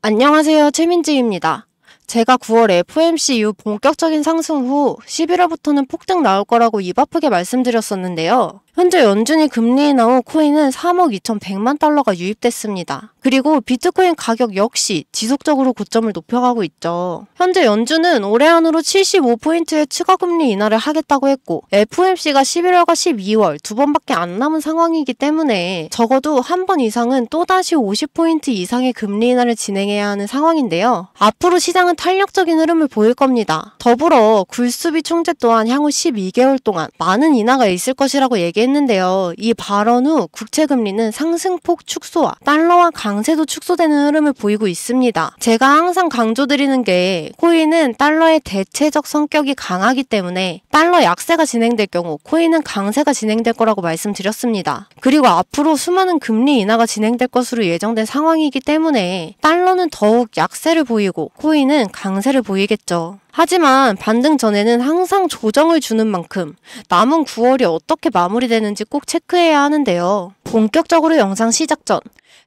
안녕하세요. 최민지입니다. 제가 9월에 FMCU 본격적인 상승 후 11월부터는 폭등 나올 거라고 입 아프게 말씀드렸었는데요. 현재 연준이 금리 인하 후 코인은 3억 2,100만 달러가 유입됐습니다. 그리고 비트코인 가격 역시 지속적으로 고점을 높여가고 있죠. 현재 연준은 올해 안으로 75포인트의 추가금리 인하를 하겠다고 했고 FOMC가 11월과 12월 두 번밖에 안 남은 상황이기 때문에 적어도 한 번 이상은 또다시 50포인트 이상의 금리 인하를 진행해야 하는 상황인데요. 앞으로 시장은 탄력적인 흐름을 보일 겁니다. 더불어 굴수비 총재 또한 향후 12개월 동안 많은 인하가 있을 것이라고 얘기했는데 했는데요. 이 발언 후 국채금리는 상승폭 축소와 달러와 강세도 축소되는 흐름을 보이고 있습니다. 제가 항상 강조드리는 게 코인은 달러의 대체적 성격이 강하기 때문에 달러 약세가 진행될 경우 코인은 강세가 진행될 거라고 말씀드렸습니다. 그리고 앞으로 수많은 금리 인하가 진행될 것으로 예정된 상황이기 때문에 달러는 더욱 약세를 보이고 코인은 강세를 보이겠죠. 하지만 반등 전에는 항상 조정을 주는 만큼 남은 9월이 어떻게 마무리되는지 꼭 체크해야 하는데요. 본격적으로 영상 시작 전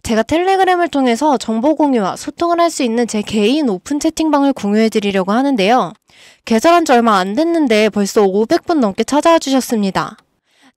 제가 텔레그램을 통해서 정보 공유와 소통을 할 수 있는 제 개인 오픈 채팅방을 공유해 드리려고 하는데요. 개설한 지 얼마 안 됐는데 벌써 500분 넘게 찾아와 주셨습니다.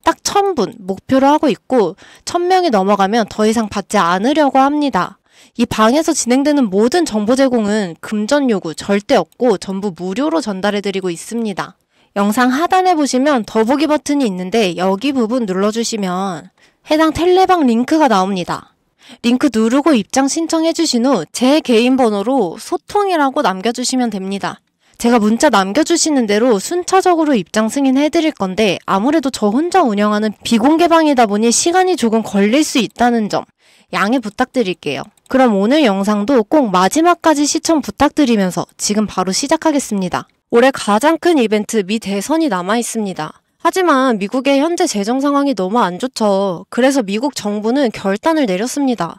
딱 1000분 목표로 하고 있고 1000명이 넘어가면 더 이상 받지 않으려고 합니다. 이 방에서 진행되는 모든 정보 제공은 금전 요구 절대 없고 전부 무료로 전달해드리고 있습니다. 영상 하단에 보시면 더보기 버튼이 있는데 여기 부분 눌러주시면 해당 텔레방 링크가 나옵니다. 링크 누르고 입장 신청해주신 후 제 개인 번호로 소통이라고 남겨주시면 됩니다. 제가 문자 남겨주시는 대로 순차적으로 입장 승인해드릴 건데 아무래도 저 혼자 운영하는 비공개방이다 보니 시간이 조금 걸릴 수 있다는 점 양해 부탁드릴게요. 그럼 오늘 영상도 꼭 마지막까지 시청 부탁드리면서 지금 바로 시작하겠습니다. 올해 가장 큰 이벤트 미 대선이 남아 있습니다. 하지만 미국의 현재 재정 상황이 너무 안 좋죠. 그래서 미국 정부는 결단을 내렸습니다.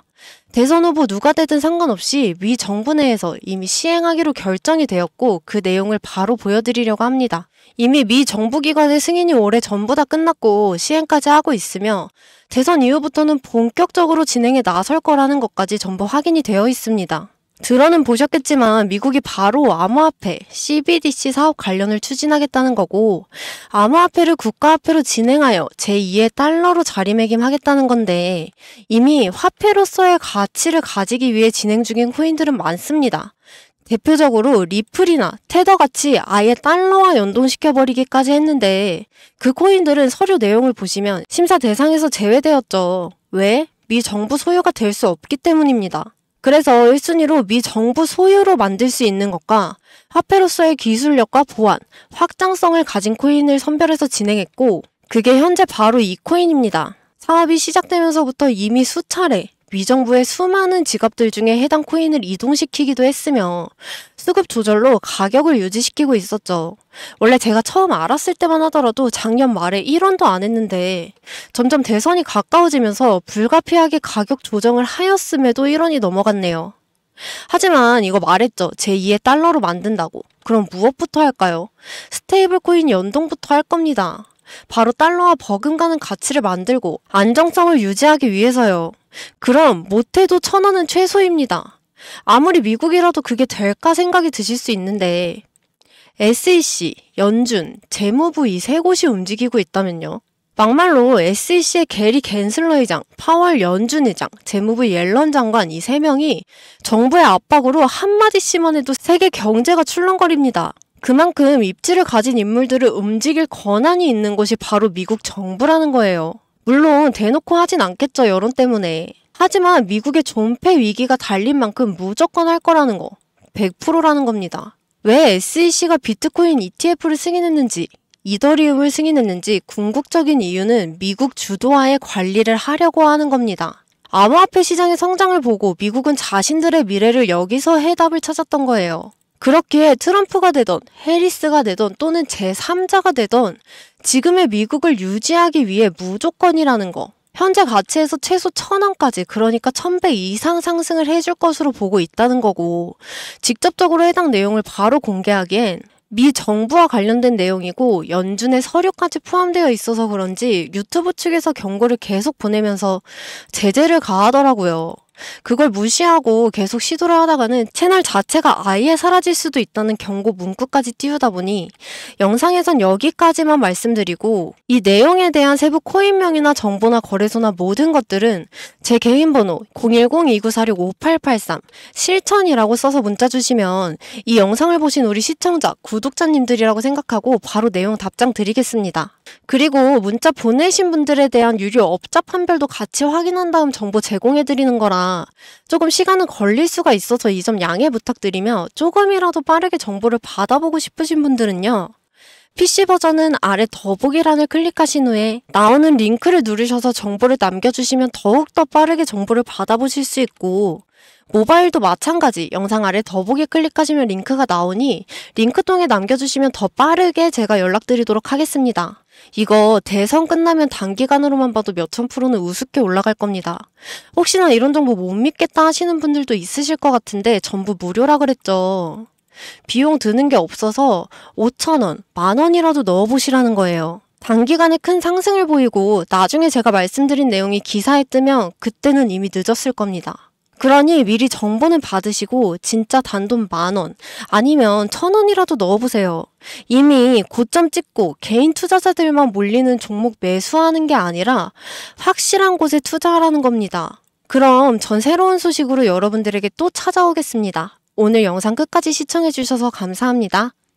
대선 후보 누가 되든 상관없이 위 정부 내에서 이미 시행하기로 결정이 되었고 그 내용을 바로 보여드리려고 합니다. 이미 미 정부기관의 승인이 올해 전부 다 끝났고 시행까지 하고 있으며 대선 이후부터는 본격적으로 진행에 나설 거라는 것까지 전부 확인이 되어 있습니다. 들어는 보셨겠지만 미국이 바로 암호화폐 CBDC 사업 관련을 추진하겠다는 거고 암호화폐를 국가화폐로 진행하여 제2의 달러로 자리매김하겠다는 건데 이미 화폐로서의 가치를 가지기 위해 진행 중인 코인들은 많습니다. 대표적으로 리플이나 테더 같이 아예 달러와 연동시켜버리기까지 했는데 그 코인들은 서류 내용을 보시면 심사 대상에서 제외되었죠. 왜? 미 정부 소유가 될 수 없기 때문입니다. 그래서 1순위로 미 정부 소유로 만들 수 있는 것과 화폐로서의 기술력과 보안, 확장성을 가진 코인을 선별해서 진행했고 그게 현재 바로 이 코인입니다. 사업이 시작되면서부터 이미 수차례 미정부의 수많은 직업들 중에 해당 코인을 이동시키기도 했으며 수급 조절로 가격을 유지시키고 있었죠. 원래 제가 처음 알았을 때만 하더라도 작년 말에 1원도 안 했는데 점점 대선이 가까워지면서 불가피하게 가격 조정을 하였음에도 1원이 넘어갔네요. 하지만 이거 말했죠. 제2의 달러로 만든다고. 그럼 무엇부터 할까요? 스테이블 코인 연동부터 할 겁니다. 바로 달러와 버금가는 가치를 만들고 안정성을 유지하기 위해서요. 그럼 못해도 천 원은 최소입니다. 아무리 미국이라도 그게 될까 생각이 드실 수 있는데 SEC, 연준, 재무부 이 세 곳이 움직이고 있다면요. 막말로 SEC의 게리 갠슬러 의장, 파월 연준 의장, 재무부 옐런 장관 이 세 명이 정부의 압박으로 한마디씩만 해도 세계 경제가 출렁거립니다. 그만큼 입지를 가진 인물들을 움직일 권한이 있는 곳이 바로 미국 정부라는 거예요. 물론 대놓고 하진 않겠죠, 여론 때문에. 하지만 미국의 존폐 위기가 달린 만큼 무조건 할 거라는 거. 100%라는 겁니다. 왜 SEC가 비트코인 ETF를 승인했는지, 이더리움을 승인했는지 궁극적인 이유는 미국 주도하에 관리를 하려고 하는 겁니다. 암호화폐 시장의 성장을 보고 미국은 자신들의 미래를 여기서 해답을 찾았던 거예요. 그렇기에 트럼프가 되던 해리스가 되던 또는 제3자가 되던 지금의 미국을 유지하기 위해 무조건이라는 거. 현재 가치에서 최소 천원까지 그러니까 천 배 이상 상승을 해줄 것으로 보고 있다는 거고 직접적으로 해당 내용을 바로 공개하기엔 미 정부와 관련된 내용이고 연준의 서류까지 포함되어 있어서 그런지 유튜브 측에서 경고를 계속 보내면서 제재를 가하더라고요. 그걸 무시하고 계속 시도를 하다가는 채널 자체가 아예 사라질 수도 있다는 경고 문구까지 띄우다 보니 영상에선 여기까지만 말씀드리고 이 내용에 대한 세부 코인명이나 정보나 거래소나 모든 것들은 제 개인 번호 010-2946-5883 실천이라고 써서 문자 주시면 이 영상을 보신 우리 시청자, 구독자님들이라고 생각하고 바로 내용 답장 드리겠습니다. 그리고 문자 보내신 분들에 대한 유료 업자 판별도 같이 확인한 다음 정보 제공해드리는 거라 조금 시간은 걸릴 수가 있어서 이 점 양해 부탁드리며 조금이라도 빠르게 정보를 받아보고 싶으신 분들은요. PC 버전은 아래 더보기란을 클릭하신 후에 나오는 링크를 누르셔서 정보를 남겨주시면 더욱더 빠르게 정보를 받아보실 수 있고 모바일도 마찬가지 영상 아래 더보기 클릭하시면 링크가 나오니 링크통에 남겨주시면 더 빠르게 제가 연락드리도록 하겠습니다. 이거 대선 끝나면 단기간으로만 봐도 몇천 프로는 우습게 올라갈 겁니다. 혹시나 이런 정보 못 믿겠다 하시는 분들도 있으실 것 같은데 전부 무료라 그랬죠. 비용 드는 게 없어서 5천원, 만원이라도 넣어보시라는 거예요. 단기간에 큰 상승을 보이고 나중에 제가 말씀드린 내용이 기사에 뜨면 그때는 이미 늦었을 겁니다. 그러니 미리 정보는 받으시고 진짜 단돈 만 원, 아니면 천 원이라도 넣어보세요. 이미 고점 찍고 개인 투자자들만 몰리는 종목 매수하는 게 아니라 확실한 곳에 투자하라는 겁니다. 그럼 전 새로운 소식으로 여러분들에게 또 찾아오겠습니다. 오늘 영상 끝까지 시청해주셔서 감사합니다.